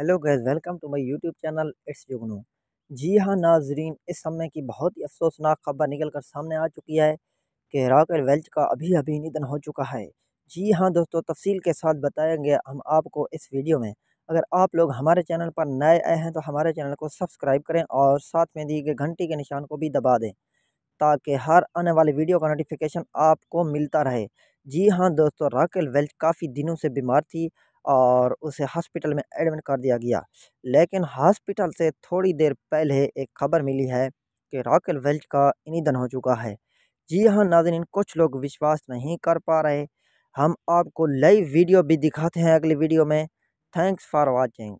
hello guys welcome to my YouTube channel it's Jugnu ji हाँ नाजरीन इस समय की बहुत ही अफसोसनाक खबर निकल कर सामने आ चुकी है कि राकेट वेल्च का अभी अभी निधन हो चुका है जी हाँ दोस्तों तफसील के साथ बताएंगे हम आपको इस वीडियो में अगर आप लोग हमारे चैनल पर नए आए हैं तो हमारे चैनल को सब्सक्राइब करें और साथ में दिए गए घंटी के निशान को भी दबा दें ताकि हर आने वाली वीडियो का नोटिफिकेशन आपको मिलता रहे जी हाँ दोस्तों राकेल वेल्च काफ़ी दिनों से बीमार थी और उसे हॉस्पिटल में एडमिट कर दिया गया लेकिन हॉस्पिटल से थोड़ी देर पहले एक खबर मिली है कि रॉकेल वेल्च का निधन हो चुका है जी हाँ नाजरीन कुछ लोग विश्वास नहीं कर पा रहे हम आपको लाइव वीडियो भी दिखाते हैं अगली वीडियो में थैंक्स फॉर वॉचिंग